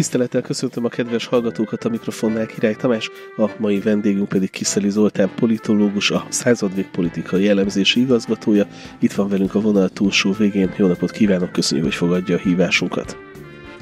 Tisztelettel köszöntöm a kedves hallgatókat a mikrofonnál Király Tamás, a mai vendégünk pedig Kiszeli Zoltán politológus, a századvég politikai jellemzési igazgatója. Itt van velünk a vonal túlsó végén. Jó napot kívánok, köszönjük, hogy fogadja a hívásunkat.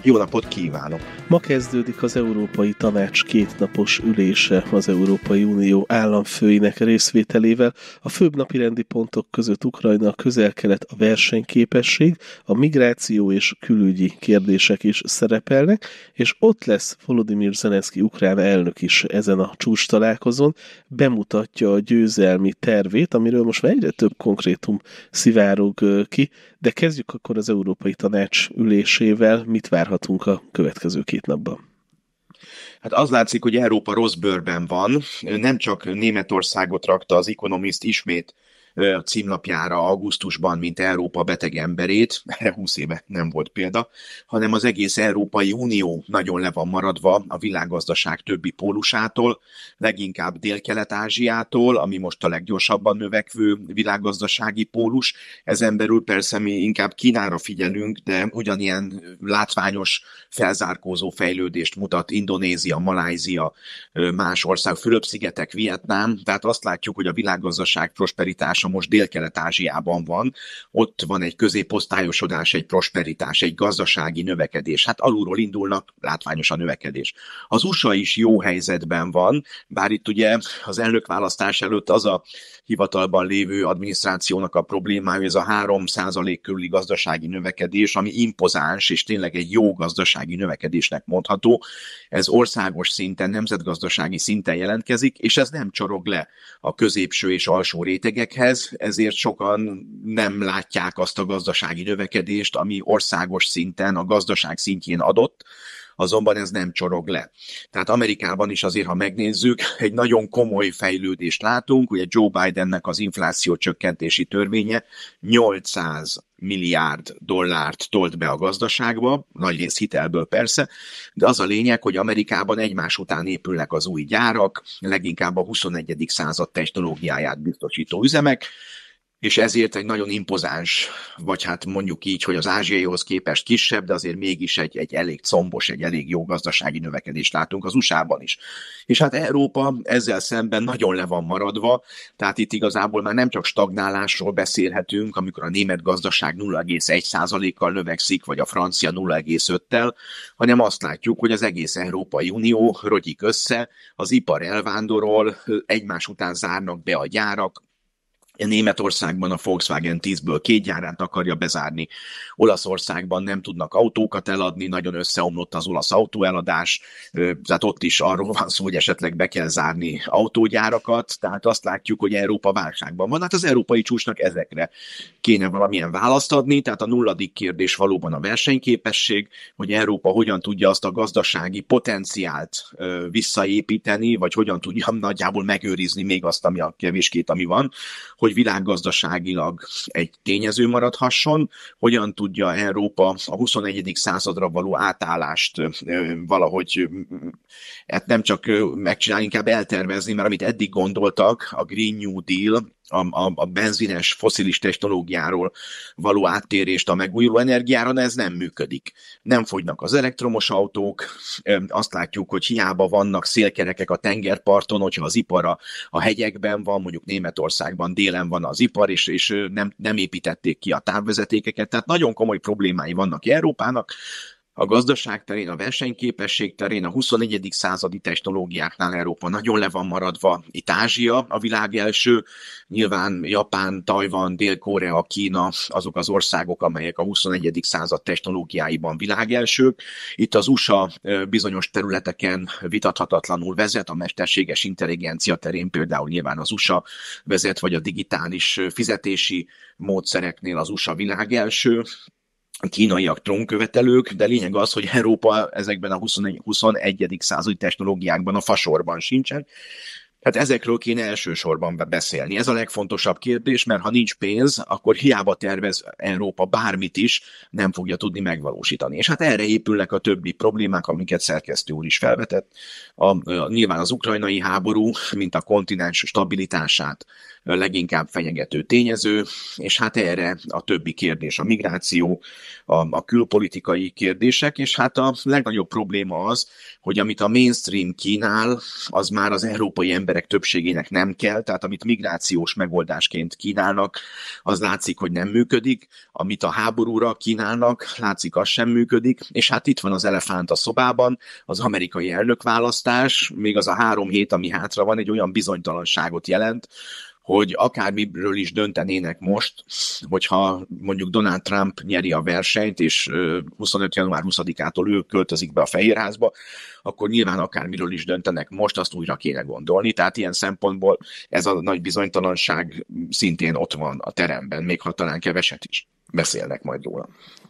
Jó napot kívánok! Ma kezdődik az Európai Tanács kétnapos ülése az Európai Unió államfőinek részvételével. A főbb napirendi pontok között Ukrajna, a közel-kelet, a versenyképesség, a migráció és külügyi kérdések is szerepelnek, és ott lesz Volodymyr Zelenszky ukrán elnök is ezen a csúcs találkozón, bemutatja a győzelmi tervét, amiről most már egyre több konkrétum szivárog ki, de kezdjük akkor az Európai Tanács ülésével, mit várhat várhatunk a következő két napban? Hát az látszik, hogy Európa rossz bőrben van. Nem csak Németországot rakta az Economist ismét a címlapjára augusztusban, mint Európa beteg emberét, erre 20 éve nem volt példa, hanem az egész Európai Unió nagyon le van maradva a világgazdaság többi pólusától, leginkább Dél-Kelet-Ázsiától, ami most a leggyorsabban növekvő világgazdasági pólus. Ezen belül persze mi inkább Kínára figyelünk, de ugyanilyen látványos felzárkózó fejlődést mutat Indonézia, Malázia, más ország, Fülöp-szigetek, Vietnám, tehát azt látjuk, hogy a világgazdaság prosperitása hatása most Dél-Kelet-Ázsiában van. Ott van egy középosztályosodás, egy prosperitás, egy gazdasági növekedés. Hát alulról indulnak, látványos a növekedés. Az USA is jó helyzetben van, bár itt ugye az elnökválasztás előtt az a hivatalban lévő adminisztrációnak a problémája, hogy ez a 3 körüli gazdasági növekedés, ami impozáns, és tényleg egy jó gazdasági növekedésnek mondható. Ez országos szinten, nemzetgazdasági szinten jelentkezik, és ez nem csorog le a középső és alsó rétegekhez, ez, ezért sokan nem látják azt a gazdasági növekedést, ami országos szinten, a gazdaság szintjén adott, azonban ez nem csorog le. Tehát Amerikában is azért, ha megnézzük, egy nagyon komoly fejlődést látunk, ugye Joe Bidennek az infláció csökkentési törvénye 800 milliárd dollárt tolt be a gazdaságba, nagy rész hitelből persze, de az a lényeg, hogy Amerikában egymás után épülnek az új gyárak, leginkább a 21. század technológiáját biztosító üzemek, és ezért egy nagyon impozáns, vagy hát mondjuk így, hogy az ázsiaihoz képest kisebb, de azért mégis egy, egy elég combos, egy elég jó gazdasági növekedést látunk az USA-ban is. És hát Európa ezzel szemben nagyon le van maradva, tehát itt igazából már nem csak stagnálásról beszélhetünk, amikor a német gazdaság 0,1%-kal növekszik, vagy a francia 0,5-tel, hanem azt látjuk, hogy az egész Európai Unió rogyik össze, az ipar elvándorol, egymás után zárnak be a gyárak, Németországban a Volkswagen 10-ből két gyárát akarja bezárni, Olaszországban nem tudnak autókat eladni, nagyon összeomlott az olasz autóeladás, tehát ott is arról van szó, hogy esetleg be kell zárni autógyárakat, tehát azt látjuk, hogy Európa válságban van. Hát az európai csúcsnak ezekre kéne valamilyen választ adni, tehát a nulladik kérdés valóban a versenyképesség, hogy Európa hogyan tudja azt a gazdasági potenciált visszaépíteni, vagy hogyan tudja nagyjából megőrizni még azt, ami a kevéskét, ami van, hogy hogy világgazdaságilag egy tényező maradhasson, hogyan tudja Európa a 21. századra való átállást valahogy hát nem csak megcsinálni, inkább eltervezni, mert amit eddig gondoltak, a Green New Deal, a, a, a benzines, foszilis technológiáról való áttérést a megújuló energiára, de ez nem működik. Nem fogynak az elektromos autók, azt látjuk, hogy hiába vannak szélkerekek a tengerparton, hogyha az ipar a, a hegyekben van, mondjuk Németországban délen van az ipar, és, és nem, nem építették ki a távvezetékeket, tehát nagyon komoly problémái vannak Európának, a gazdaság terén, a versenyképesség terén, a 21. századi technológiáknál Európa nagyon le van maradva. Itt Ázsia a világ első, nyilván Japán, Tajvan, Dél-Korea, Kína, azok az országok, amelyek a 21. század technológiáiban világelsők. Itt az USA bizonyos területeken vitathatatlanul vezet, a mesterséges intelligencia terén például nyilván az USA vezet, vagy a digitális fizetési módszereknél az USA világelső kínaiak trónkövetelők, de lényeg az, hogy Európa ezekben a 21. 21. századi technológiákban a fasorban sincsen. Hát ezekről kéne elsősorban beszélni. Ez a legfontosabb kérdés, mert ha nincs pénz, akkor hiába tervez Európa bármit is, nem fogja tudni megvalósítani. És hát erre épülnek a többi problémák, amiket szerkesztő úr is felvetett. A, a, nyilván az ukrajnai háború, mint a kontinens stabilitását leginkább fenyegető tényező, és hát erre a többi kérdés, a migráció, a, a külpolitikai kérdések, és hát a legnagyobb probléma az, hogy amit a mainstream kínál, az már az európai emberek többségének nem kell, tehát amit migrációs megoldásként kínálnak, az látszik, hogy nem működik, amit a háborúra kínálnak, látszik, az sem működik, és hát itt van az elefánt a szobában, az amerikai elnökválasztás, még az a három hét, ami hátra van, egy olyan bizonytalanságot jelent, hogy akármiről is döntenének most, hogyha mondjuk Donald Trump nyeri a versenyt, és 25. január 20-ától ő költözik be a Fehérházba, akkor nyilván akármiről is döntenek most, azt újra kéne gondolni. Tehát ilyen szempontból ez a nagy bizonytalanság szintén ott van a teremben, még ha talán keveset is beszélnek majd róla.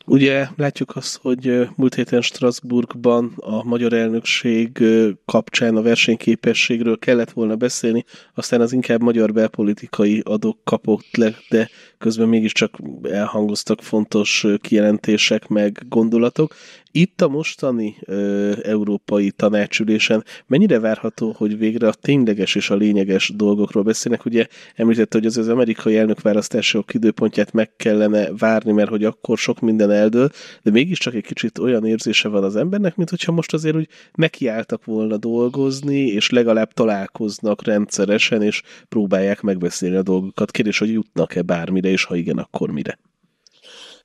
Ugye látjuk azt, hogy múlt héten Strasbourgban a magyar elnökség kapcsán a versenyképességről kellett volna beszélni, aztán az inkább magyar belpolitikai adók kapott le, de közben mégiscsak elhangoztak fontos kijelentések meg gondolatok, itt a mostani ö, európai tanácsülésen mennyire várható, hogy végre a tényleges és a lényeges dolgokról beszélnek? Ugye említette, hogy az, az amerikai elnökválasztások időpontját meg kellene várni, mert hogy akkor sok minden eldől, de mégiscsak egy kicsit olyan érzése van az embernek, mint hogyha most azért úgy nekiálltak volna dolgozni, és legalább találkoznak rendszeresen, és próbálják megbeszélni a dolgokat. Kérdés, hogy jutnak-e bármire, és ha igen, akkor mire?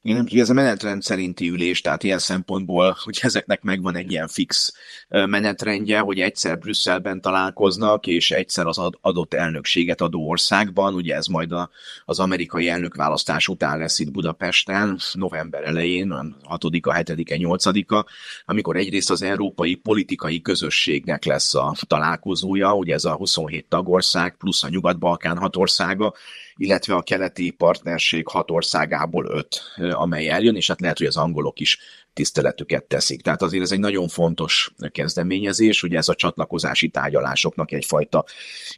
Én nem tudom, ez a menetrend szerinti ülés, tehát ilyen szempontból, hogy ezeknek megvan egy ilyen fix menetrendje, hogy egyszer Brüsszelben találkoznak, és egyszer az adott elnökséget adó országban, ugye ez majd a, az amerikai elnökválasztás után lesz itt Budapesten, november elején, 6-a, 7-e, 8-a, amikor egyrészt az európai politikai közösségnek lesz a találkozója, ugye ez a 27 tagország, plusz a Nyugat-Balkán hat országa, illetve a keleti partnerség hat országából öt, amely eljön, és hát lehet, hogy az angolok is tiszteletüket teszik. Tehát azért ez egy nagyon fontos kezdeményezés, ugye ez a csatlakozási tárgyalásoknak egyfajta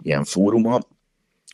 ilyen fóruma,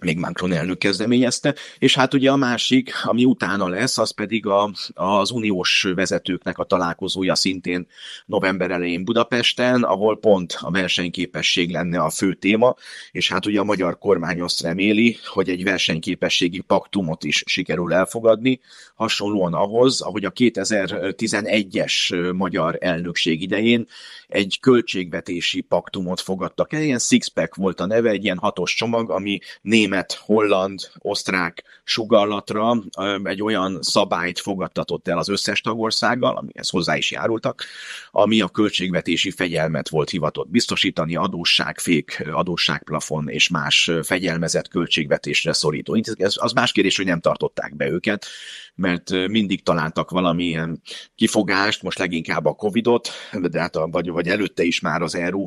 még Macron elnök kezdeményezte, és hát ugye a másik, ami utána lesz, az pedig a, az uniós vezetőknek a találkozója szintén november elején Budapesten, ahol pont a versenyképesség lenne a fő téma, és hát ugye a magyar kormány azt reméli, hogy egy versenyképességi paktumot is sikerül elfogadni, hasonlóan ahhoz, ahogy a 2011-es magyar elnökség idején egy költségvetési paktumot fogadtak el, ilyen sixpack volt a neve, egy ilyen hatos csomag, ami német, holland, osztrák sugallatra egy olyan szabályt fogadtatott el az összes tagországgal, amihez hozzá is járultak, ami a költségvetési fegyelmet volt hivatott biztosítani, adósságfék, adósságplafon és más fegyelmezett költségvetésre szorító. Ez, az más kérdés, hogy nem tartották be őket, mert mindig találtak valamilyen kifogást, most leginkább a Covid-ot, de hát a, vagy, vagy előtte is már az EU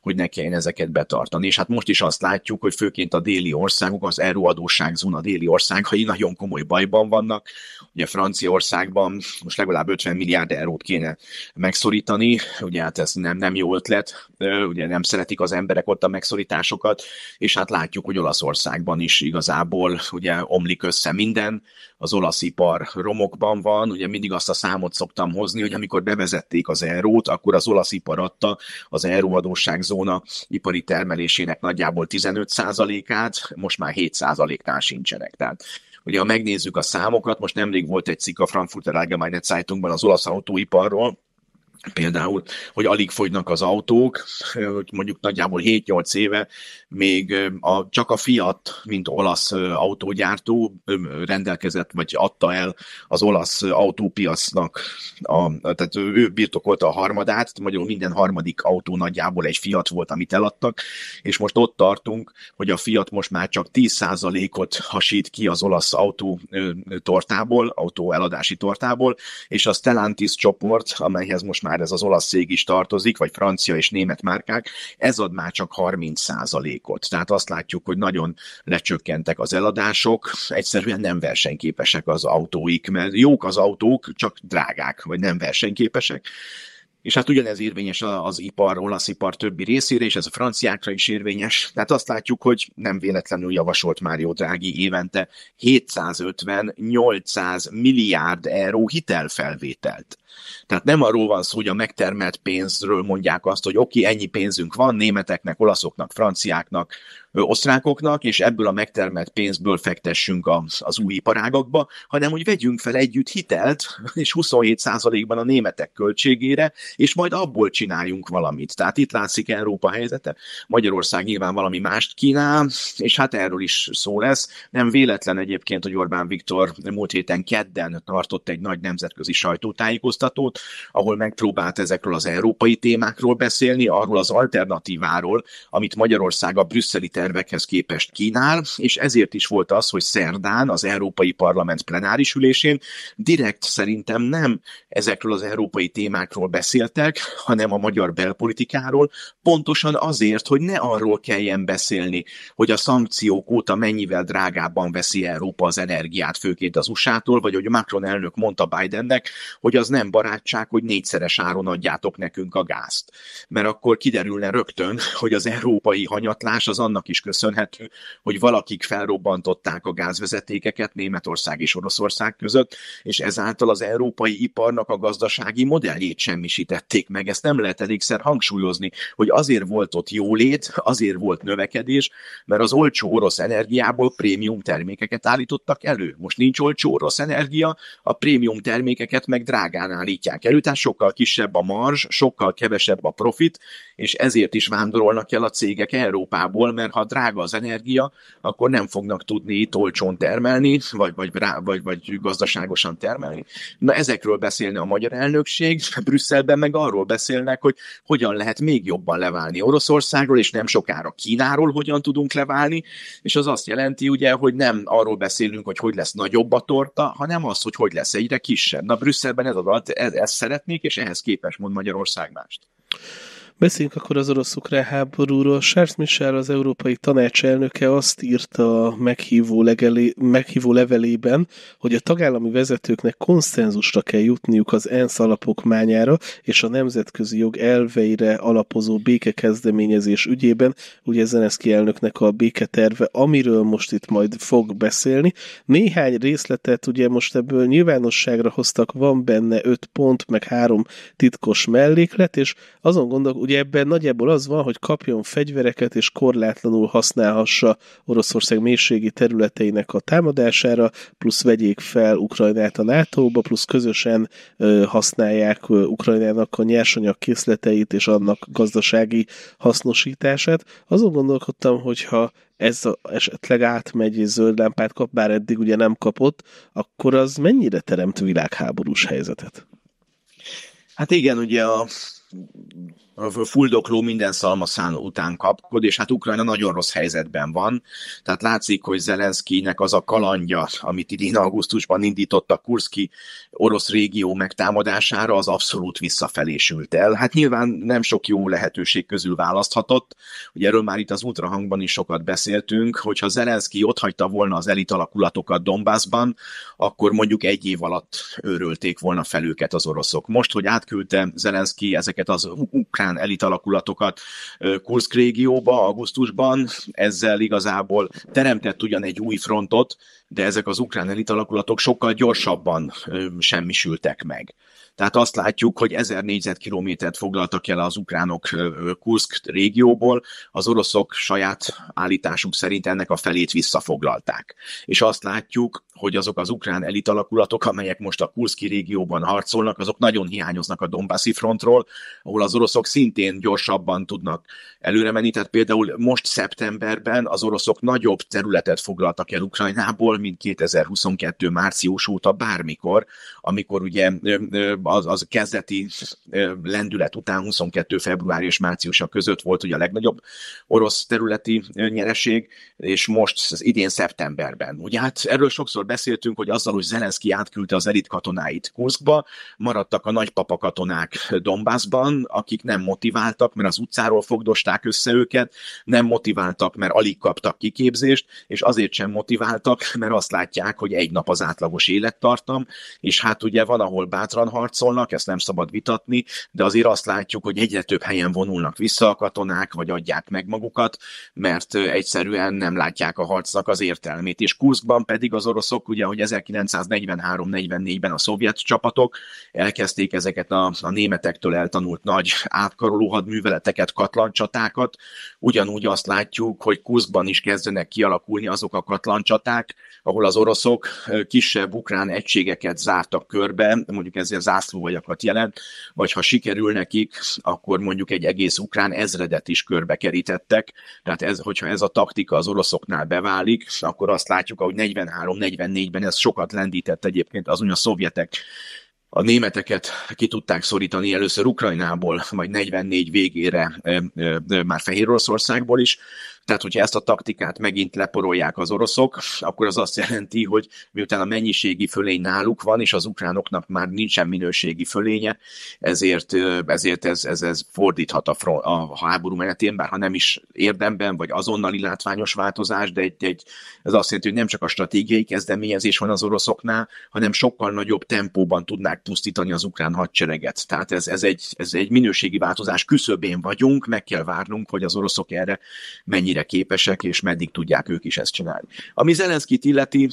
hogy ne kelljen ezeket betartani. És hát most is azt látjuk, hogy főként a déli országok, az EU zóna déli országai nagyon komoly bajban vannak. Ugye Franciaországban most legalább 50 milliárd eurót kéne megszorítani, ugye hát ez nem, nem jó ötlet, ugye nem szeretik az emberek ott a megszorításokat, és hát látjuk, hogy Olaszországban is igazából ugye omlik össze minden, az olasz ipar romokban van. Ugye mindig azt a számot szoktam hozni, hogy amikor bevezették az eurót, akkor az olasz ipar adta az e zóna ipari termelésének nagyjából 15%-át, most már 7%-nál sincsenek. Tehát Ugye, ha megnézzük a számokat, most nemrég volt egy cikk a Frankfurter Allgemeine Zeitungban az olasz autóiparról, például, hogy alig fogynak az autók, hogy mondjuk nagyjából 7-8 éve még a, csak a Fiat, mint olasz autógyártó rendelkezett, vagy adta el az olasz autópiacnak, a, tehát ő birtokolta a harmadát, magyarul minden harmadik autó nagyjából egy Fiat volt, amit eladtak, és most ott tartunk, hogy a Fiat most már csak 10%-ot hasít ki az olasz autó tortából, autó eladási tortából, és a Stellantis csoport, amelyhez most már már ez az olasz cég is tartozik, vagy francia és német márkák, ez ad már csak 30%-ot. Tehát azt látjuk, hogy nagyon lecsökkentek az eladások, egyszerűen nem versenyképesek az autóik, mert jók az autók, csak drágák, vagy nem versenyképesek. És hát ugyanez érvényes az ipar, olasz ipar többi részére, és ez a franciákra is érvényes. Tehát azt látjuk, hogy nem véletlenül javasolt Mário Drági évente 750-800 milliárd euró hitelfelvételt. Tehát nem arról van szó, hogy a megtermelt pénzről mondják azt, hogy oké, okay, ennyi pénzünk van németeknek, olaszoknak, franciáknak, osztrákoknak, és ebből a megtermelt pénzből fektessünk az, az új iparágakba, hanem hogy vegyünk fel együtt hitelt, és 27%-ban a németek költségére, és majd abból csináljunk valamit. Tehát itt látszik Európa helyzete. Magyarország nyilván valami mást kínál, és hát erről is szó lesz. Nem véletlen egyébként, hogy Orbán Viktor múlt héten kedden tartott egy nagy nemzetközi sajtótájékoztatót, ahol megpróbált ezekről az európai témákról beszélni, arról az alternatíváról, amit Magyarország a brüsszeli ter- tervekhez képest kínál, és ezért is volt az, hogy szerdán az Európai Parlament plenáris ülésén direkt szerintem nem ezekről az európai témákról beszéltek, hanem a magyar belpolitikáról, pontosan azért, hogy ne arról kelljen beszélni, hogy a szankciók óta mennyivel drágábban veszi Európa az energiát, főként az USA-tól, vagy hogy Macron elnök mondta Bidennek, hogy az nem barátság, hogy négyszeres áron adjátok nekünk a gázt. Mert akkor kiderülne rögtön, hogy az európai hanyatlás az annak is is köszönhető, hogy valakik felrobbantották a gázvezetékeket Németország és Oroszország között, és ezáltal az európai iparnak a gazdasági modelljét semmisítették meg. Ezt nem lehet elégszer hangsúlyozni, hogy azért volt ott jólét, azért volt növekedés, mert az olcsó orosz energiából prémium termékeket állítottak elő. Most nincs olcsó orosz energia, a prémium termékeket meg drágán állítják elő, tehát sokkal kisebb a marzs, sokkal kevesebb a profit, és ezért is vándorolnak el a cégek Európából, mert ha drága az energia, akkor nem fognak tudni itt olcsón termelni, vagy, vagy, vagy, vagy gazdaságosan termelni. Na ezekről beszélne a magyar elnökség, Brüsszelben meg arról beszélnek, hogy hogyan lehet még jobban leválni Oroszországról, és nem sokára Kínáról hogyan tudunk leválni, és az azt jelenti ugye, hogy nem arról beszélünk, hogy hogy lesz nagyobb a torta, hanem az, hogy hogy lesz egyre kisebb. Na Brüsszelben ez az, ezt szeretnék, és ehhez képes mond Magyarország mást. Beszéljünk akkor az orosz háborúról. Charles Michel, az Európai Tanács elnöke azt írta a meghívó, legelé, meghívó levelében, hogy a tagállami vezetőknek konszenzusra kell jutniuk az ENSZ alapokmányára és a nemzetközi jog elveire alapozó békekezdeményezés ügyében. Ugye Zeneszki elnöknek a béketerve, amiről most itt majd fog beszélni. Néhány részletet ugye most ebből nyilvánosságra hoztak, van benne öt pont, meg három titkos melléklet, és azon gondolok, ugye Ugye ebben nagyjából az van, hogy kapjon fegyvereket és korlátlanul használhassa Oroszország mélységi területeinek a támadására, plusz vegyék fel Ukrajnát a NATO-ba, plusz közösen ö, használják ö, Ukrajnának a nyersanyag készleteit és annak gazdasági hasznosítását. Azon gondolkodtam, hogyha ez a, esetleg átmegy és zöld lámpát kap, bár eddig ugye nem kapott, akkor az mennyire teremt világháborús helyzetet? Hát igen, ugye a fuldokló minden szalmaszán után kapkod, és hát Ukrajna nagyon rossz helyzetben van. Tehát látszik, hogy Zelenszkinek az a kalandja, amit idén augusztusban indított a Kurszki orosz régió megtámadására, az abszolút visszafelésült el. Hát nyilván nem sok jó lehetőség közül választhatott, Ugye erről már itt az ultrahangban is sokat beszéltünk, hogyha Zelenszki hagyta volna az elit alakulatokat Donbassban, akkor mondjuk egy év alatt őrölték volna fel őket az oroszok. Most, hogy átküldte Zelenszki ezeket ezeket az ukrán elitalakulatokat Kursk régióba augusztusban, ezzel igazából teremtett ugyan egy új frontot, de ezek az ukrán elitalakulatok sokkal gyorsabban semmisültek meg. Tehát azt látjuk, hogy 1000 négyzetkilométert foglaltak el az ukránok Kursk régióból, az oroszok saját állításuk szerint ennek a felét visszafoglalták. És azt látjuk, hogy azok az ukrán elitalakulatok, amelyek most a Kurszki régióban harcolnak, azok nagyon hiányoznak a Dombászi frontról, ahol az oroszok szintén gyorsabban tudnak előre menni. Tehát például most szeptemberben az oroszok nagyobb területet foglaltak el Ukrajnából, mint 2022 március óta bármikor, amikor ugye az, az a kezdeti lendület után 22. február és márciusa között volt ugye a legnagyobb orosz területi nyereség, és most az idén szeptemberben. Ugye hát erről sokszor beszéltünk, hogy azzal, hogy Zelenszky átküldte az elit katonáit Kurszkba, maradtak a nagypapa katonák Dombászban, akik nem motiváltak, mert az utcáról fogdosták össze őket, nem motiváltak, mert alig kaptak kiképzést, és azért sem motiváltak, mert azt látják, hogy egy nap az átlagos élettartam, és hát ugye van, ahol bátran harc harcolnak, ezt nem szabad vitatni, de azért azt látjuk, hogy egyre több helyen vonulnak vissza a katonák, vagy adják meg magukat, mert egyszerűen nem látják a harcnak az értelmét. És Kurszkban pedig az oroszok, ugye, hogy 1943-44-ben a szovjet csapatok elkezdték ezeket a, a németektől eltanult nagy átkaroló hadműveleteket, katlancsatákat, ugyanúgy azt látjuk, hogy Kurszkban is kezdenek kialakulni azok a katlancsaták, ahol az oroszok kisebb ukrán egységeket zártak körbe, mondjuk ezért zászlóajakat jelent, vagy ha sikerül nekik, akkor mondjuk egy egész ukrán ezredet is körbekerítettek. Tehát ez, hogyha ez a taktika az oroszoknál beválik, akkor azt látjuk, hogy 43-44-ben ez sokat lendített egyébként azon a szovjetek a németeket ki tudták szorítani először Ukrajnából, majd 44 végére már Fehér Oroszországból is, tehát, hogyha ezt a taktikát megint leporolják az oroszok, akkor az azt jelenti, hogy miután a mennyiségi fölény náluk van, és az ukránoknak már nincsen minőségi fölénye, ezért, ezért ez, ez, ez fordíthat a, front, a háború menetén, bár ha nem is érdemben, vagy azonnali látványos változás, de egy, egy, ez azt jelenti, hogy nem csak a stratégiai kezdeményezés van az oroszoknál, hanem sokkal nagyobb tempóban tudnák pusztítani az ukrán hadsereget. Tehát ez, ez, egy, ez egy minőségi változás küszöbén vagyunk, meg kell várnunk, hogy az oroszok erre mennyi mennyire képesek, és meddig tudják ők is ezt csinálni. Ami Zelenszkit illeti,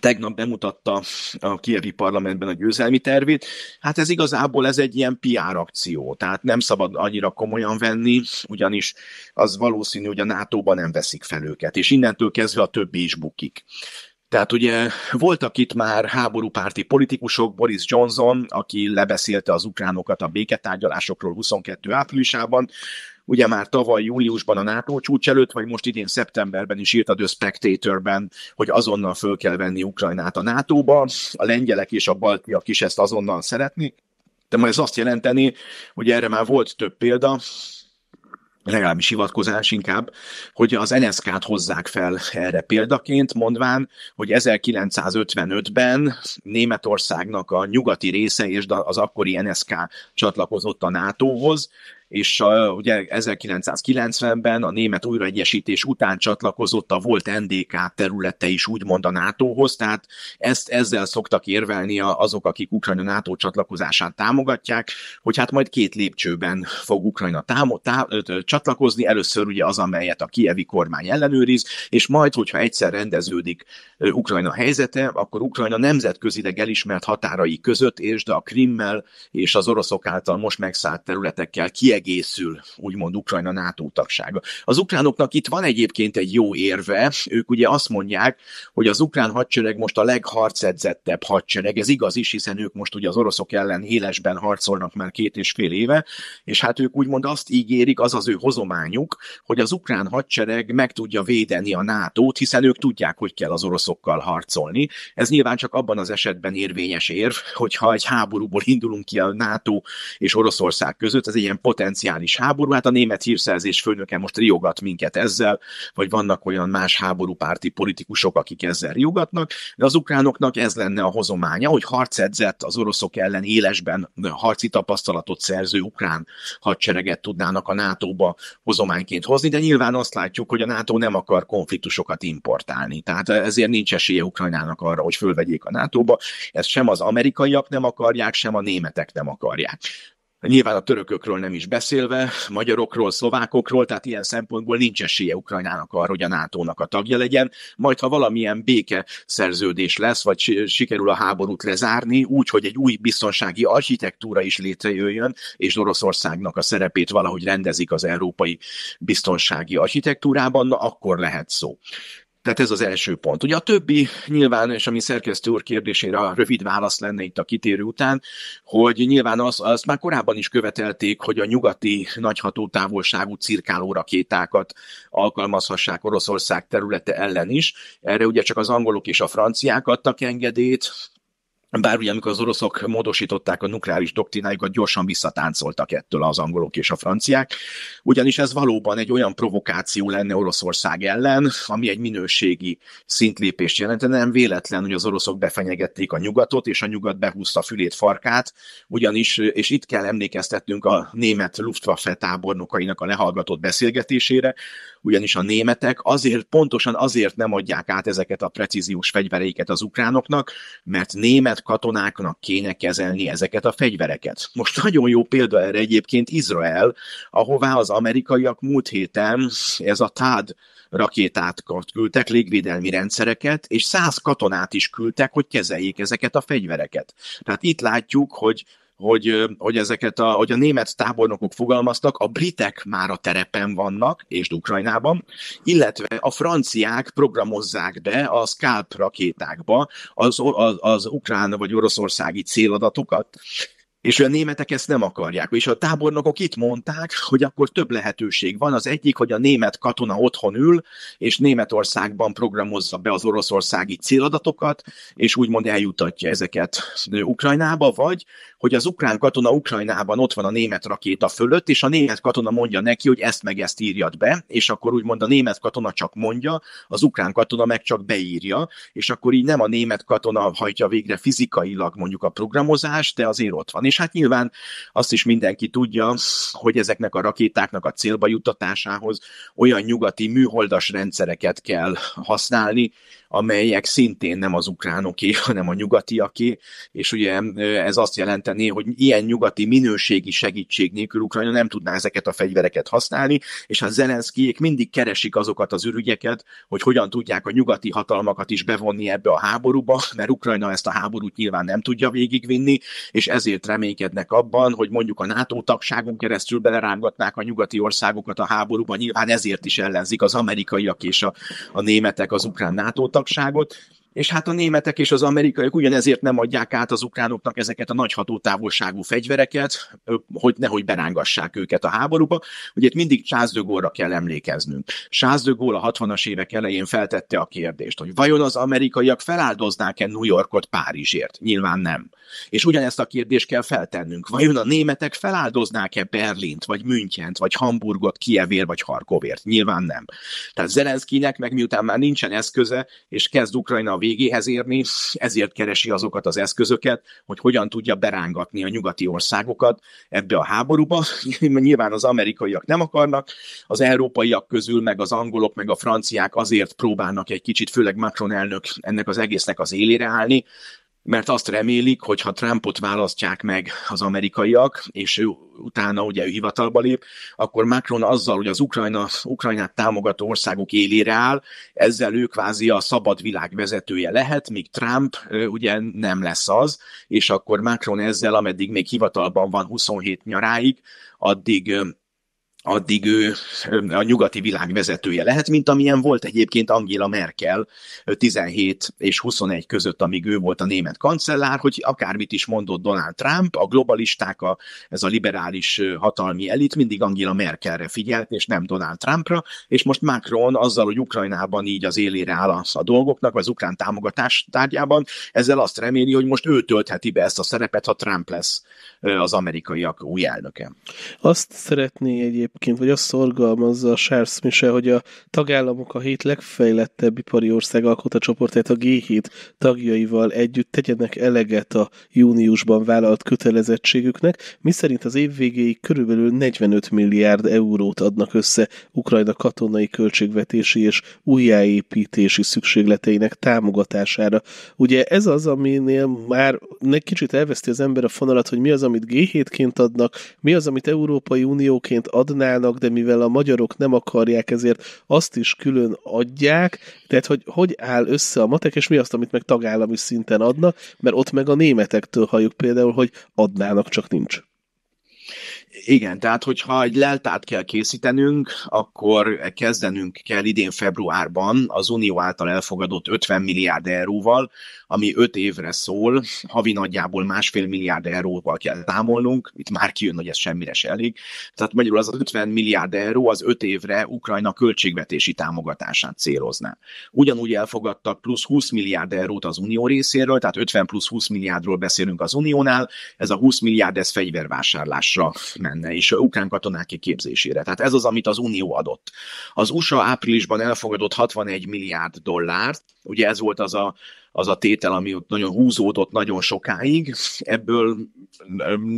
tegnap bemutatta a kievi parlamentben a győzelmi tervét. Hát ez igazából ez egy ilyen PR akció, tehát nem szabad annyira komolyan venni, ugyanis az valószínű, hogy a NATO-ban nem veszik fel őket, és innentől kezdve a többi is bukik. Tehát ugye voltak itt már háborúpárti politikusok, Boris Johnson, aki lebeszélte az ukránokat a béketárgyalásokról 22 áprilisában, ugye már tavaly júliusban a NATO csúcs előtt, vagy most idén szeptemberben is írt a The Spectatorben, hogy azonnal föl kell venni Ukrajnát a NATO-ba, a lengyelek és a baltiak is ezt azonnal szeretnék, de majd ez azt jelenteni, hogy erre már volt több példa, legalábbis hivatkozás inkább, hogy az NSZK-t hozzák fel erre példaként, mondván, hogy 1955-ben Németországnak a nyugati része és az akkori NSZK csatlakozott a NATO-hoz, és a, ugye 1990-ben a német újraegyesítés után csatlakozott a volt NDK területe is úgymond a NATO-hoz, tehát ezt, ezzel szoktak érvelni azok, akik Ukrajna NATO csatlakozását támogatják, hogy hát majd két lépcsőben fog Ukrajna támo- tá, ö, csatlakozni, először ugye az, amelyet a kievi kormány ellenőriz, és majd, hogyha egyszer rendeződik Ukrajna helyzete, akkor Ukrajna nemzetközileg elismert határai között, és de a Krimmel és az oroszok által most megszállt területekkel kiegészítő kiegészül, úgymond Ukrajna NATO tagsága. Az ukránoknak itt van egyébként egy jó érve, ők ugye azt mondják, hogy az ukrán hadsereg most a legharcedzettebb hadsereg, ez igaz is, hiszen ők most ugye az oroszok ellen élesben harcolnak már két és fél éve, és hát ők úgymond azt ígérik, az az ő hozományuk, hogy az ukrán hadsereg meg tudja védeni a NATO-t, hiszen ők tudják, hogy kell az oroszokkal harcolni. Ez nyilván csak abban az esetben érvényes érv, hogyha egy háborúból indulunk ki a NATO és Oroszország között, ez egy ilyen potenciális potenciális háború. Hát a német hírszerzés főnöke most riogat minket ezzel, vagy vannak olyan más háborúpárti politikusok, akik ezzel riogatnak, de az ukránoknak ez lenne a hozománya, hogy edzett, az oroszok ellen élesben harci tapasztalatot szerző ukrán hadsereget tudnának a NATO-ba hozományként hozni, de nyilván azt látjuk, hogy a NATO nem akar konfliktusokat importálni. Tehát ezért nincs esélye Ukrajnának arra, hogy fölvegyék a NATO-ba. Ezt sem az amerikaiak nem akarják, sem a németek nem akarják. Nyilván a törökökről nem is beszélve, magyarokról, szlovákokról, tehát ilyen szempontból nincs esélye Ukrajnának arra, hogy a NATO-nak a tagja legyen. Majd, ha valamilyen béke szerződés lesz, vagy sikerül a háborút lezárni, úgy, hogy egy új biztonsági architektúra is létrejöjjön, és Oroszországnak a szerepét valahogy rendezik az európai biztonsági architektúrában, na akkor lehet szó. Tehát ez az első pont. Ugye a többi nyilván, és ami szerkesztő úr kérdésére a rövid válasz lenne itt a kitérő után, hogy nyilván azt, az már korábban is követelték, hogy a nyugati nagyható távolságú cirkáló rakétákat alkalmazhassák Oroszország területe ellen is. Erre ugye csak az angolok és a franciák adtak engedélyt, bár ugye amikor az oroszok módosították a nukleáris doktrináikat, gyorsan visszatáncoltak ettől az angolok és a franciák, ugyanis ez valóban egy olyan provokáció lenne Oroszország ellen, ami egy minőségi szintlépést jelentene, nem véletlen, hogy az oroszok befenyegették a nyugatot, és a nyugat behúzta fülét, farkát, ugyanis, és itt kell emlékeztetnünk a német Luftwaffe tábornokainak a lehallgatott beszélgetésére, ugyanis a németek azért, pontosan azért nem adják át ezeket a precíziós fegyvereiket az ukránoknak, mert német katonáknak kéne kezelni ezeket a fegyvereket. Most nagyon jó példa erre egyébként Izrael, ahová az amerikaiak múlt héten ez a TAD rakétát küldtek, légvédelmi rendszereket, és száz katonát is küldtek, hogy kezeljék ezeket a fegyvereket. Tehát itt látjuk, hogy hogy, hogy ezeket a, hogy a német tábornokok fogalmaztak, a britek már a terepen vannak, és Ukrajnában, illetve a franciák programozzák be a Scalp rakétákba az, az, az ukrán vagy oroszországi céladatokat, és a németek ezt nem akarják. És a tábornokok itt mondták, hogy akkor több lehetőség van. Az egyik, hogy a német katona otthon ül, és Németországban programozza be az oroszországi céladatokat, és úgymond eljutatja ezeket Ukrajnába, vagy hogy az ukrán katona Ukrajnában ott van a német rakéta fölött, és a német katona mondja neki, hogy ezt meg ezt írjad be, és akkor úgymond a német katona csak mondja, az ukrán katona meg csak beírja, és akkor így nem a német katona hajtja végre fizikailag mondjuk a programozást, de azért ott van. És hát nyilván azt is mindenki tudja, hogy ezeknek a rakétáknak a célba juttatásához olyan nyugati műholdas rendszereket kell használni, amelyek szintén nem az ukránoké, hanem a nyugatiaké, és ugye ez azt jelenteni, hogy ilyen nyugati minőségi segítség nélkül Ukrajna nem tudná ezeket a fegyvereket használni, és a hát Zelenszkijék mindig keresik azokat az ürügyeket, hogy hogyan tudják a nyugati hatalmakat is bevonni ebbe a háborúba, mert Ukrajna ezt a háborút nyilván nem tudja végigvinni, és ezért reménykednek abban, hogy mondjuk a NATO tagságon keresztül belerángatnák a nyugati országokat a háborúba, nyilván ezért is ellenzik az amerikaiak és a, a németek az ukrán NATO tagságot, és hát a németek és az amerikaiak ugyanezért nem adják át az ukránoknak ezeket a nagy hatótávolságú fegyvereket, hogy nehogy berángassák őket a háborúba. Ugye itt mindig Charles de Gaulle-ra kell emlékeznünk. Charles de Gaulle a 60-as évek elején feltette a kérdést, hogy vajon az amerikaiak feláldoznák-e New Yorkot Párizsért? Nyilván nem. És ugyanezt a kérdést kell feltennünk. Vajon a németek feláldoznák-e Berlint, vagy Münchent, vagy Hamburgot, Kievért, vagy Harkovért? Nyilván nem. Tehát Zelenszkinek meg miután már nincsen eszköze, és kezd Ukrajna végéhez érni, ezért keresi azokat az eszközöket, hogy hogyan tudja berángatni a nyugati országokat ebbe a háborúba. Nyilván az amerikaiak nem akarnak, az európaiak közül, meg az angolok, meg a franciák azért próbálnak egy kicsit, főleg Macron elnök ennek az egésznek az élére állni, mert azt remélik, hogy ha Trumpot választják meg az amerikaiak, és ő utána ugye ő hivatalba lép, akkor Macron azzal, hogy az Ukrajna, Ukrajnát támogató országok élére áll, ezzel ő kvázi a szabad világ vezetője lehet, míg Trump ugye nem lesz az, és akkor Macron ezzel, ameddig még hivatalban van 27 nyaráig, addig addig ő a nyugati világ vezetője lehet, mint amilyen volt egyébként Angela Merkel 17 és 21 között, amíg ő volt a német kancellár, hogy akármit is mondott Donald Trump, a globalisták, a, ez a liberális hatalmi elit mindig Angela Merkelre figyelt, és nem Donald Trumpra, és most Macron azzal, hogy Ukrajnában így az élére áll a, dolgoknak, dolgoknak, az ukrán támogatás tárgyában, ezzel azt reméli, hogy most ő töltheti be ezt a szerepet, ha Trump lesz az amerikaiak új elnöke. Azt szeretné egyébként egyébként, vagy azt szorgalmazza a Charles Michel, hogy a tagállamok a hét legfejlettebb ipari ország alkotta csoportját a G7 tagjaival együtt tegyenek eleget a júniusban vállalt kötelezettségüknek, miszerint az év végéig körülbelül 45 milliárd eurót adnak össze Ukrajna katonai költségvetési és újjáépítési szükségleteinek támogatására. Ugye ez az, aminél már egy kicsit elveszti az ember a fonalat, hogy mi az, amit G7-ként adnak, mi az, amit Európai Unióként adnak, használnak, de mivel a magyarok nem akarják, ezért azt is külön adják, tehát hogy hogy áll össze a matek, és mi azt, amit meg tagállami szinten adnak, mert ott meg a németektől halljuk például, hogy adnának, csak nincs. Igen, tehát hogyha egy leltát kell készítenünk, akkor kezdenünk kell idén februárban az Unió által elfogadott 50 milliárd euróval, ami 5 évre szól, havi nagyjából másfél milliárd euróval kell támolnunk, itt már kijön, hogy ez semmire se elég. Tehát magyarul az 50 milliárd euró az 5 évre Ukrajna költségvetési támogatását célozná. Ugyanúgy elfogadtak plusz 20 milliárd eurót az Unió részéről, tehát 50 plusz 20 milliárdról beszélünk az Uniónál, ez a 20 milliárd, ez fegyvervásárlásra menne, és ukrán katonák kiképzésére. Tehát ez az, amit az Unió adott. Az USA áprilisban elfogadott 61 milliárd dollárt, Ugye ez volt az a, az a tétel, ami ott nagyon húzódott nagyon sokáig. Ebből,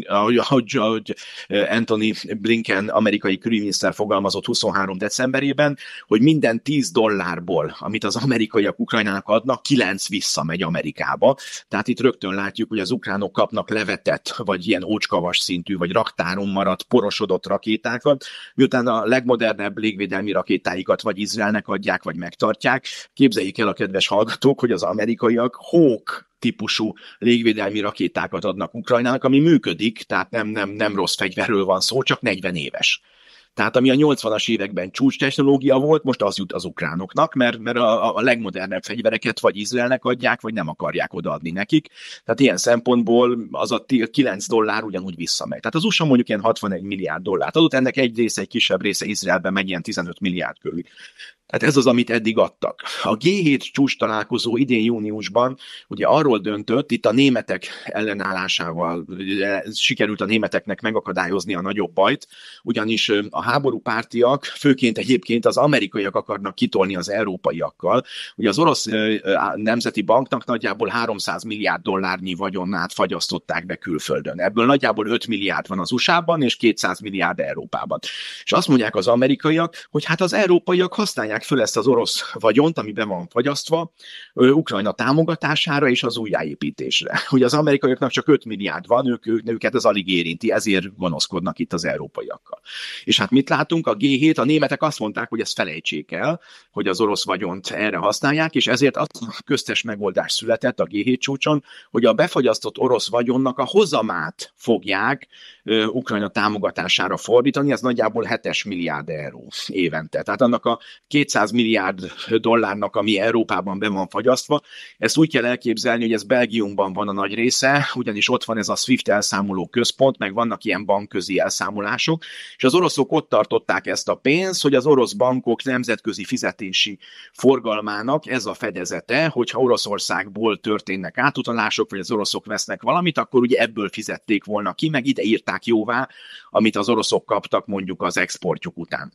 ahogy, ahogy Anthony Blinken, amerikai külügyminiszter fogalmazott 23 decemberében, hogy minden 10 dollárból, amit az amerikaiak Ukrajnának adnak, 9 visszamegy Amerikába. Tehát itt rögtön látjuk, hogy az ukránok kapnak levetett, vagy ilyen ócskavas szintű, vagy raktáron maradt, porosodott rakétákat, miután a legmodernebb légvédelmi rakétáikat vagy Izraelnek adják, vagy megtartják. Képzeljék el a kedves hallgatók, hogy az amerikaiak hók típusú légvédelmi rakétákat adnak Ukrajnának, ami működik, tehát nem, nem, nem rossz fegyverről van szó, csak 40 éves. Tehát ami a 80-as években csúcs technológia volt, most az jut az ukránoknak, mert, mert a, a legmodernebb fegyvereket vagy Izraelnek adják, vagy nem akarják odaadni nekik. Tehát ilyen szempontból az a 9 dollár ugyanúgy visszamegy. Tehát az USA mondjuk ilyen 61 milliárd dollárt adott, ennek egy része, egy kisebb része Izraelben megy ilyen 15 milliárd körül. Tehát ez az, amit eddig adtak. A G7 csúcs találkozó idén júniusban ugye arról döntött, itt a németek ellenállásával sikerült a németeknek megakadályozni a nagyobb bajt, ugyanis a háború pártiak, főként egyébként az amerikaiak akarnak kitolni az európaiakkal. Ugye az orosz nemzeti banknak nagyjából 300 milliárd dollárnyi vagyonát fagyasztották be külföldön. Ebből nagyjából 5 milliárd van az USA-ban, és 200 milliárd Európában. És azt mondják az amerikaiak, hogy hát az európaiak használják használták föl ezt az orosz vagyont, amiben van fagyasztva, Ukrajna támogatására és az újjáépítésre. Ugye az amerikaiaknak csak 5 milliárd van, ők, ők, őket ez alig érinti, ezért gonoszkodnak itt az európaiakkal. És hát mit látunk? A G7, a németek azt mondták, hogy ezt felejtsék el, hogy az orosz vagyont erre használják, és ezért az köztes megoldás született a G7 csúcson, hogy a befagyasztott orosz vagyonnak a hozamát fogják Ukrajna támogatására fordítani, ez nagyjából 7 milliárd euró évente. Tehát annak a 200 milliárd dollárnak, ami Európában be van fagyasztva, ezt úgy kell elképzelni, hogy ez Belgiumban van a nagy része, ugyanis ott van ez a SWIFT elszámoló központ, meg vannak ilyen bankközi elszámolások, és az oroszok ott tartották ezt a pénzt, hogy az orosz bankok nemzetközi fizetési forgalmának ez a fedezete, hogyha Oroszországból történnek átutalások, vagy az oroszok vesznek valamit, akkor ugye ebből fizették volna ki, meg ide írták hagyták jóvá, amit az oroszok kaptak mondjuk az exportjuk után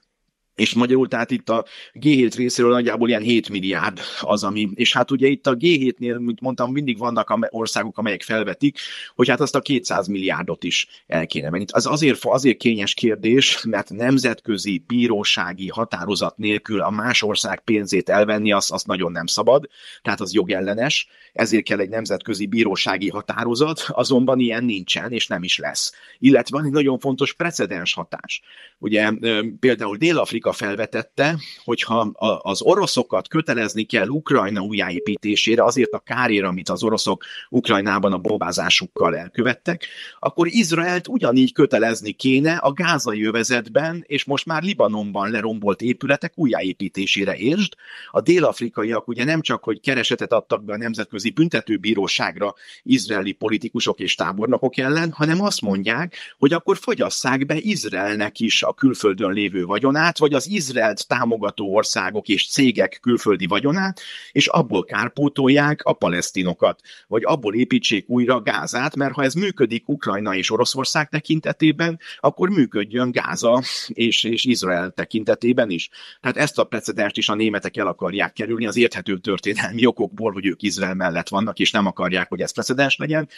és magyarul tehát itt a G7 részéről nagyjából ilyen 7 milliárd az, ami, és hát ugye itt a G7-nél, mint mondtam, mindig vannak országok, amelyek felvetik, hogy hát azt a 200 milliárdot is el kéne menni. Az azért, azért kényes kérdés, mert nemzetközi bírósági határozat nélkül a más ország pénzét elvenni, azt, az nagyon nem szabad, tehát az jogellenes, ezért kell egy nemzetközi bírósági határozat, azonban ilyen nincsen, és nem is lesz. Illetve van egy nagyon fontos precedens hatás. Ugye például Dél-Afrika Amerika felvetette, hogyha az oroszokat kötelezni kell Ukrajna újjáépítésére, azért a kárért, amit az oroszok Ukrajnában a bombázásukkal elkövettek, akkor Izraelt ugyanígy kötelezni kéne a gázai övezetben, és most már Libanonban lerombolt épületek újjáépítésére értsd. A dél-afrikaiak ugye nem csak, hogy keresetet adtak be a Nemzetközi Büntetőbíróságra izraeli politikusok és tábornokok ellen, hanem azt mondják, hogy akkor fogyasszák be Izraelnek is a külföldön lévő vagyonát, vagy az Izraelt támogató országok és cégek külföldi vagyonát, és abból kárpótolják a palesztinokat, vagy abból építsék újra Gázát, mert ha ez működik Ukrajna és Oroszország tekintetében, akkor működjön Gáza és, és Izrael tekintetében is. Tehát ezt a precedenst is a németek el akarják kerülni az érthető történelmi okokból, hogy ők Izrael mellett vannak, és nem akarják, hogy ez precedens legyen.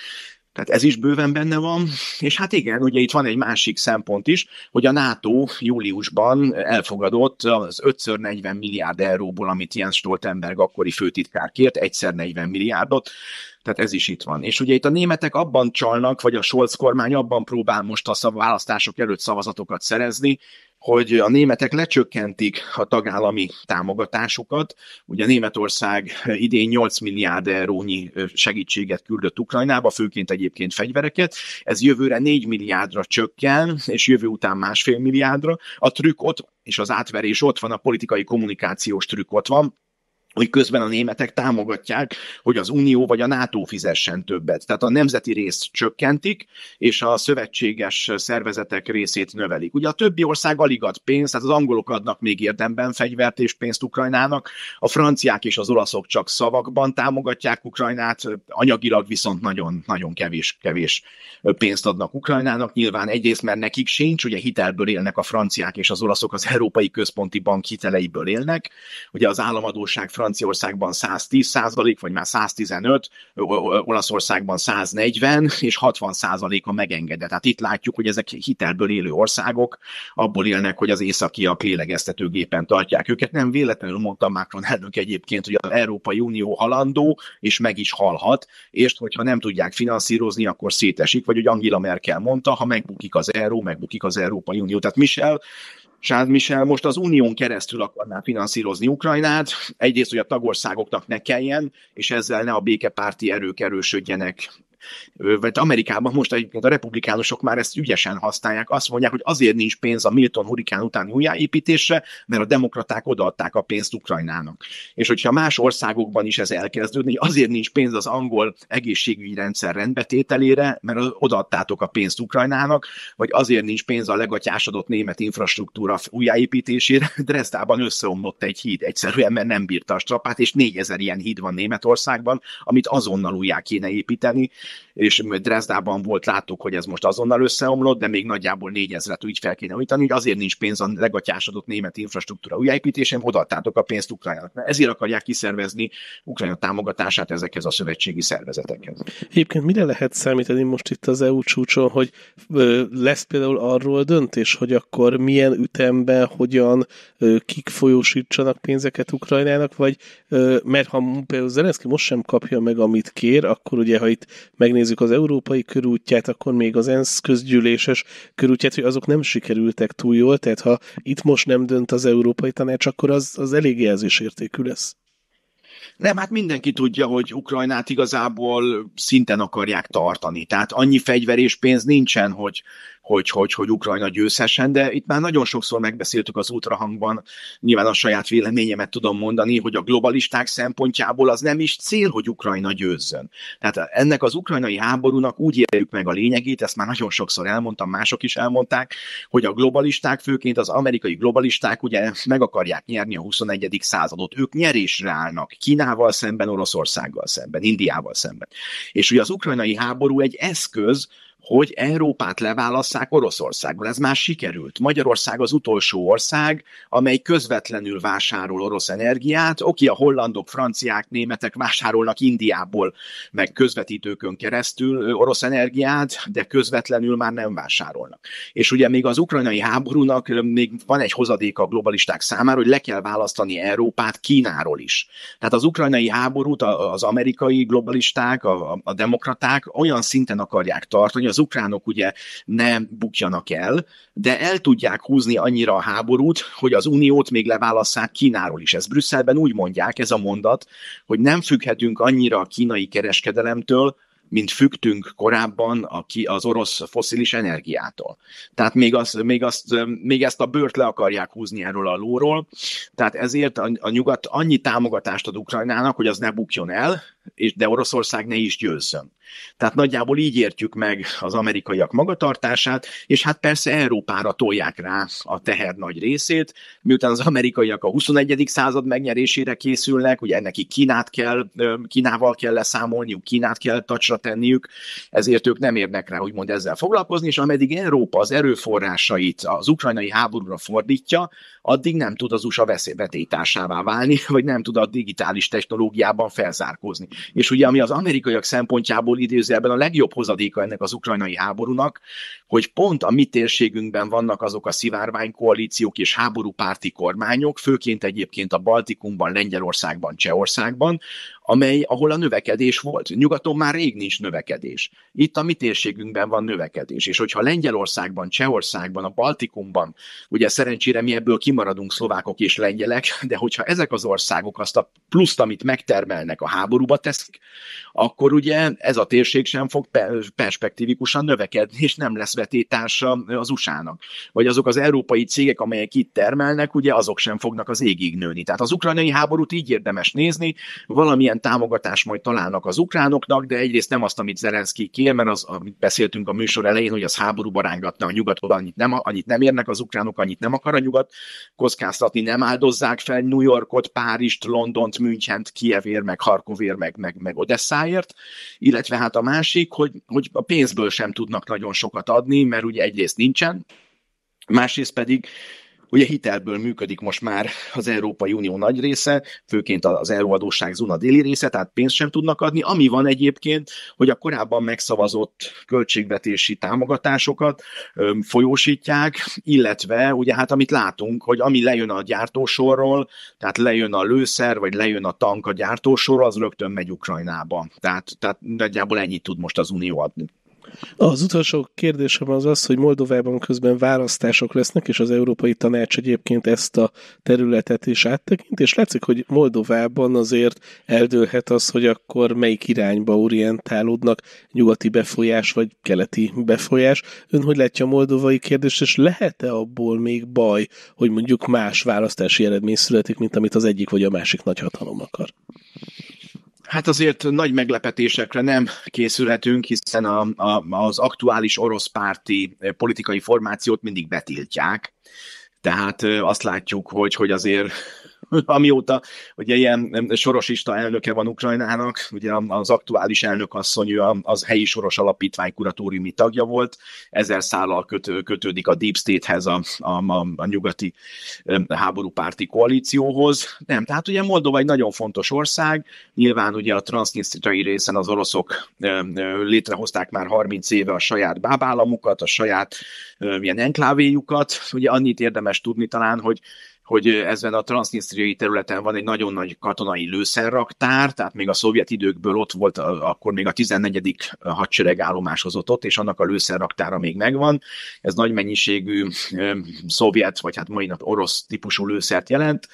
Tehát ez is bőven benne van. És hát igen, ugye itt van egy másik szempont is, hogy a NATO júliusban elfogadott az 5x40 milliárd euróból, amit Jens Stoltenberg akkori főtitkár kért, egyszer 40 milliárdot, tehát ez is itt van. És ugye itt a németek abban csalnak, vagy a Scholz kormány abban próbál most a választások előtt szavazatokat szerezni, hogy a németek lecsökkentik a tagállami támogatásukat. Ugye Németország idén 8 milliárd eurónyi segítséget küldött Ukrajnába, főként egyébként fegyvereket. Ez jövőre 4 milliárdra csökken, és jövő után másfél milliárdra. A trükk ott, és az átverés ott van, a politikai kommunikációs trükk ott van, hogy közben a németek támogatják, hogy az Unió vagy a NATO fizessen többet. Tehát a nemzeti részt csökkentik, és a szövetséges szervezetek részét növelik. Ugye a többi ország alig ad pénzt, tehát az angolok adnak még érdemben fegyvert és pénzt Ukrajnának, a franciák és az olaszok csak szavakban támogatják Ukrajnát, anyagilag viszont nagyon, nagyon kevés, kevés pénzt adnak Ukrajnának. Nyilván egyrészt, mert nekik sincs, ugye hitelből élnek a franciák és az olaszok, az Európai Központi Bank hiteleiből élnek, ugye az államadóság Franciaországban 110 százalék, vagy már 115, Olaszországban 140, és 60 a megengedett. Tehát itt látjuk, hogy ezek hitelből élő országok abból élnek, hogy az északiak lélegeztetőgépen tartják őket. Nem véletlenül mondta Macron elnök egyébként, hogy az Európai Unió halandó, és meg is halhat, és hogyha nem tudják finanszírozni, akkor szétesik, vagy hogy Angela Merkel mondta, ha megbukik az euró, megbukik az Európai Unió. Tehát Michel Charles Michel most az unión keresztül akarná finanszírozni Ukrajnát, egyrészt, hogy a tagországoknak ne kelljen, és ezzel ne a békepárti erők erősödjenek vagy Amerikában most egyébként a republikánusok már ezt ügyesen használják, azt mondják, hogy azért nincs pénz a Milton hurikán utáni újjáépítésre, mert a demokraták odaadták a pénzt Ukrajnának. És hogyha más országokban is ez elkezdődni, azért nincs pénz az angol egészségügyi rendszer rendbetételére, mert odaadtátok a pénzt Ukrajnának, vagy azért nincs pénz a legatyásodott német infrastruktúra újjáépítésére, Dresdában összeomlott egy híd egyszerűen, mert nem bírta a strapát, és négyezer ilyen híd van Németországban, amit azonnal újjá kéne építeni, és Dresdában volt, láttuk, hogy ez most azonnal összeomlott, de még nagyjából négyezret úgy fel kéne újítani, hogy azért nincs pénz a legatyásodott német infrastruktúra újjáépítésén, odaadtátok a pénzt Ukrajának. Mert ezért akarják kiszervezni Ukrajna támogatását ezekhez a szövetségi szervezetekhez. Egyébként mire lehet számítani most itt az EU csúcson, hogy lesz például arról döntés, hogy akkor milyen ütemben, hogyan, kik folyósítsanak pénzeket Ukrajnának, vagy mert ha például Zelenszky most sem kapja meg, amit kér, akkor ugye, ha itt megnézzük az európai körútját, akkor még az ENSZ közgyűléses körútját, hogy azok nem sikerültek túl jól, tehát ha itt most nem dönt az Európai Tanács, akkor az, az elég jelzésértékű lesz. Nem, hát mindenki tudja, hogy Ukrajnát igazából szinten akarják tartani. Tehát annyi fegyver és pénz nincsen, hogy hogy, hogy, hogy Ukrajna győzhessen, de itt már nagyon sokszor megbeszéltük az ultrahangban, nyilván a saját véleményemet tudom mondani, hogy a globalisták szempontjából az nem is cél, hogy Ukrajna győzzön. Tehát ennek az ukrajnai háborúnak úgy éljük meg a lényegét, ezt már nagyon sokszor elmondtam, mások is elmondták, hogy a globalisták, főként az amerikai globalisták ugye meg akarják nyerni a 21. századot. Ők nyerésre állnak Kínával szemben, Oroszországgal szemben, Indiával szemben. És ugye az ukrajnai háború egy eszköz, hogy Európát leválasszák Oroszországból. Ez már sikerült. Magyarország az utolsó ország, amely közvetlenül vásárol orosz energiát. Oké, a hollandok, franciák, németek vásárolnak Indiából, meg közvetítőkön keresztül orosz energiát, de közvetlenül már nem vásárolnak. És ugye még az ukrajnai háborúnak még van egy hozadéka a globalisták számára, hogy le kell választani Európát Kínáról is. Tehát az ukrajnai háborút az amerikai globalisták, a, a demokraták olyan szinten akarják tartani, az az ukránok ugye ne bukjanak el, de el tudják húzni annyira a háborút, hogy az uniót még leválasszák Kínáról is. Ez Brüsszelben úgy mondják, ez a mondat, hogy nem függhetünk annyira a kínai kereskedelemtől, mint fügtünk korábban a az orosz foszilis energiától. Tehát még, az, még, azt, még ezt a bőrt le akarják húzni erről a lóról, tehát ezért a, a nyugat annyi támogatást ad Ukrajnának, hogy az ne bukjon el, de Oroszország ne is győzzön. Tehát nagyjából így értjük meg az amerikaiak magatartását, és hát persze Európára tolják rá a teher nagy részét, miután az amerikaiak a 21. század megnyerésére készülnek, ugye ennek Kínát kell, Kínával kell leszámolniuk, Kínát kell tacsra tenniük, ezért ők nem érnek rá úgymond ezzel foglalkozni, és ameddig Európa az erőforrásait az ukrajnai háborúra fordítja, addig nem tud az USA veszélybetétásává válni, vagy nem tud a digitális technológiában felzárkózni és ugye ami az amerikaiak szempontjából idézőjelben a legjobb hozadéka ennek az ukrajnai háborúnak, hogy pont a mi térségünkben vannak azok a szivárványkoalíciók és háborúpárti kormányok, főként egyébként a Baltikumban, Lengyelországban, Csehországban, amely, ahol a növekedés volt. Nyugaton már rég nincs növekedés. Itt a mi térségünkben van növekedés. És hogyha Lengyelországban, Csehországban, a Baltikumban, ugye szerencsére mi ebből kimaradunk szlovákok és lengyelek, de hogyha ezek az országok azt a pluszt, amit megtermelnek, a háborúba teszik, akkor ugye ez a térség sem fog perspektívikusan növekedni, és nem lesz közvetítása az USA-nak. Vagy azok az európai cégek, amelyek itt termelnek, ugye azok sem fognak az égig nőni. Tehát az ukrajnai háborút így érdemes nézni, valamilyen támogatást majd találnak az ukránoknak, de egyrészt nem azt, amit Zelenszky kér, mert az, amit beszéltünk a műsor elején, hogy az háborúba rángatna a nyugatot, annyit nem, annyit nem érnek az ukránok, annyit nem akar a nyugat kockáztatni, nem áldozzák fel New Yorkot, Párizst, Londont, Münchent, Kievért, meg Harkovért, meg, meg, meg Odesszáért, illetve hát a másik, hogy, hogy a pénzből sem tudnak nagyon sokat adni, adni, mert ugye egyrészt nincsen, másrészt pedig Ugye hitelből működik most már az Európai Unió nagy része, főként az euróadóság zuna déli része, tehát pénzt sem tudnak adni. Ami van egyébként, hogy a korábban megszavazott költségvetési támogatásokat öm, folyósítják, illetve ugye hát amit látunk, hogy ami lejön a gyártósorról, tehát lejön a lőszer, vagy lejön a tank a gyártósorról, az rögtön megy Ukrajnába. Tehát, tehát nagyjából ennyit tud most az Unió adni. Az utolsó kérdésem az az, hogy Moldovában közben választások lesznek, és az Európai Tanács egyébként ezt a területet is áttekint, és látszik, hogy Moldovában azért eldőlhet az, hogy akkor melyik irányba orientálódnak, nyugati befolyás vagy keleti befolyás. Ön hogy látja a moldovai kérdést, és lehet-e abból még baj, hogy mondjuk más választási eredmény születik, mint amit az egyik vagy a másik nagyhatalom akar? Hát azért nagy meglepetésekre nem készülhetünk, hiszen a, a, az aktuális orosz párti politikai formációt mindig betiltják. Tehát azt látjuk, hogy, hogy azért amióta ugye ilyen sorosista elnöke van Ukrajnának, ugye az aktuális elnök asszony, az helyi soros alapítvány kuratóriumi tagja volt, ezer szállal kötő, kötődik a Deep State-hez, a, a, a, a nyugati háborúpárti koalícióhoz. Nem, tehát ugye Moldova egy nagyon fontos ország, nyilván ugye a transznisztitai részen az oroszok létrehozták már 30 éve a saját bábállamukat, a saját ilyen enklávéjukat, ugye annyit érdemes tudni talán, hogy hogy ezen a transznisztriai területen van egy nagyon nagy katonai lőszerraktár, tehát még a szovjet időkből ott volt, akkor még a 14. hadsereg állomáshozott ott, és annak a lőszerraktára még megvan. Ez nagy mennyiségű szovjet, vagy hát mai nap orosz típusú lőszert jelent,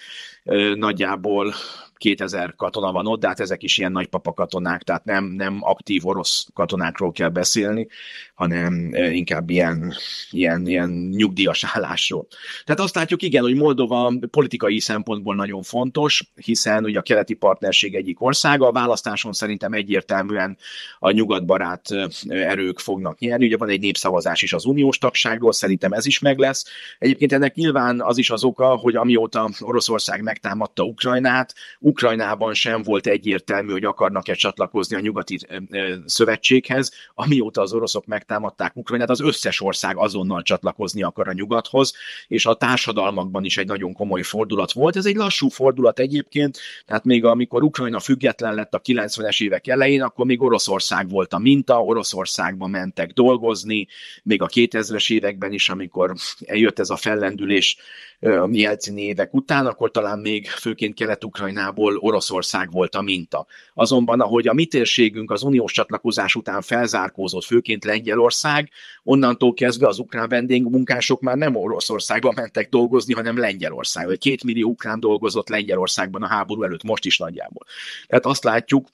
nagyjából 2000 katona van ott, de hát ezek is ilyen nagypapa katonák, tehát nem, nem aktív orosz katonákról kell beszélni, hanem inkább ilyen, ilyen, ilyen nyugdíjas állásról. Tehát azt látjuk, igen, hogy Moldova politikai szempontból nagyon fontos, hiszen ugye a keleti partnerség egyik országa, a választáson szerintem egyértelműen a nyugatbarát erők fognak nyerni. Ugye van egy népszavazás is az uniós tagságról, szerintem ez is meg lesz. Egyébként ennek nyilván az is az oka, hogy amióta Oroszország meg megtámadta Ukrajnát, Ukrajnában sem volt egyértelmű, hogy akarnak-e csatlakozni a nyugati szövetséghez, amióta az oroszok megtámadták Ukrajnát, az összes ország azonnal csatlakozni akar a nyugathoz, és a társadalmakban is egy nagyon komoly fordulat volt. Ez egy lassú fordulat egyébként, tehát még amikor Ukrajna független lett a 90-es évek elején, akkor még Oroszország volt a minta, Oroszországba mentek dolgozni, még a 2000-es években is, amikor eljött ez a fellendülés, a Mielci névek után, akkor talán még főként Kelet-Ukrajnából Oroszország volt a minta. Azonban, ahogy a mi térségünk az uniós csatlakozás után felzárkózott, főként Lengyelország, onnantól kezdve az ukrán vendégmunkások már nem Oroszországba mentek dolgozni, hanem Lengyelország. Két millió ukrán dolgozott Lengyelországban a háború előtt, most is nagyjából. Tehát azt látjuk,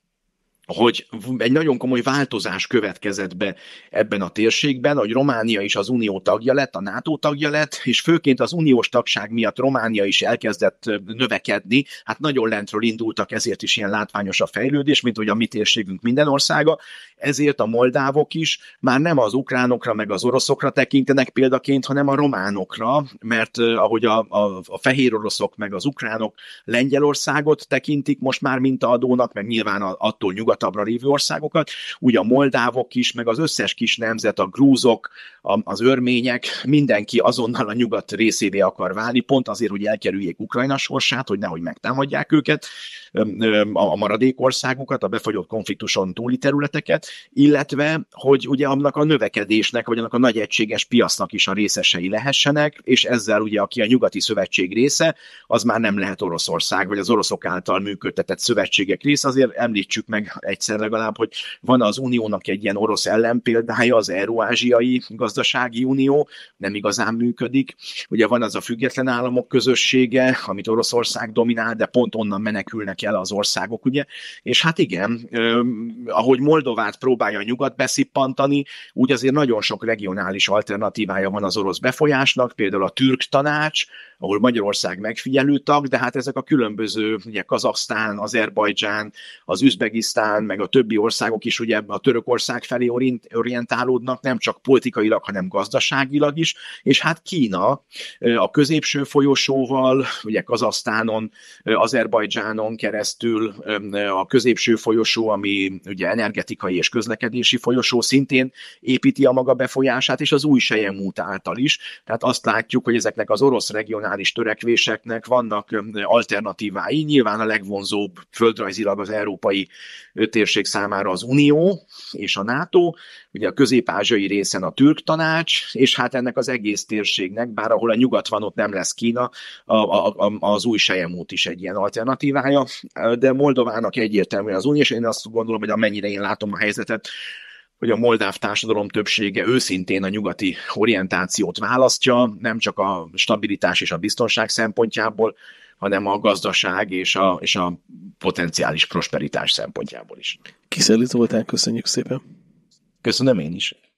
hogy egy nagyon komoly változás következett be ebben a térségben, hogy Románia is az unió tagja lett, a NATO tagja lett, és főként az uniós tagság miatt Románia is elkezdett növekedni, hát nagyon lentről indultak, ezért is ilyen látványos a fejlődés, mint hogy a mi térségünk minden országa, ezért a moldávok is már nem az ukránokra meg az oroszokra tekintenek példaként, hanem a románokra, mert ahogy a, a, a fehér oroszok meg az ukránok Lengyelországot tekintik most már mint adónak, meg nyilván attól nyugat nyugatabbra lévő országokat, úgy a moldávok is, meg az összes kis nemzet, a grúzok, a, az örmények, mindenki azonnal a nyugat részévé akar válni, pont azért, hogy elkerüljék Ukrajna sorsát, hogy nehogy megtámadják őket, a maradék országokat, a befagyott konfliktuson túli területeket, illetve, hogy ugye annak a növekedésnek, vagy annak a nagy egységes piacnak is a részesei lehessenek, és ezzel ugye, aki a nyugati szövetség része, az már nem lehet Oroszország, vagy az oroszok által működtetett szövetségek része, azért említsük meg egyszer legalább, hogy van az uniónak egy ilyen orosz ellenpéldája, az Euróázsiai Gazdasági Unió, nem igazán működik. Ugye van az a független államok közössége, amit Oroszország dominál, de pont onnan menekülnek el az országok, ugye? És hát igen, ahogy Moldovát próbálja a nyugat beszippantani, úgy azért nagyon sok regionális alternatívája van az orosz befolyásnak, például a türk tanács, ahol Magyarország megfigyelő tag, de hát ezek a különböző, ugye Kazaksztán, Azerbajdzsán, az Üzbegisztán, meg a többi országok is ugye a Törökország felé orientálódnak, nem csak politikailag, hanem gazdaságilag is, és hát Kína a középső folyosóval, ugye Kazasztánon, Azerbajdzsánon keresztül a középső folyosó, ami ugye energetikai és közlekedési folyosó szintén építi a maga befolyását, és az új sejemút által is. Tehát azt látjuk, hogy ezeknek az orosz regionális regionális törekvéseknek vannak alternatívái. Nyilván a legvonzóbb földrajzilag az európai térség számára az Unió és a NATO, ugye a közép-ázsiai részen a türk tanács, és hát ennek az egész térségnek, bár ahol a nyugat van, ott nem lesz Kína, a, a, a, az új sejemút is egy ilyen alternatívája, de Moldovának egyértelműen az Unió, és én azt gondolom, hogy amennyire én látom a helyzetet, hogy a moldáv társadalom többsége őszintén a nyugati orientációt választja, nem csak a stabilitás és a biztonság szempontjából, hanem a gazdaság és a, és a potenciális prosperitás szempontjából is. Kiszerült voltál, köszönjük szépen. Köszönöm én is.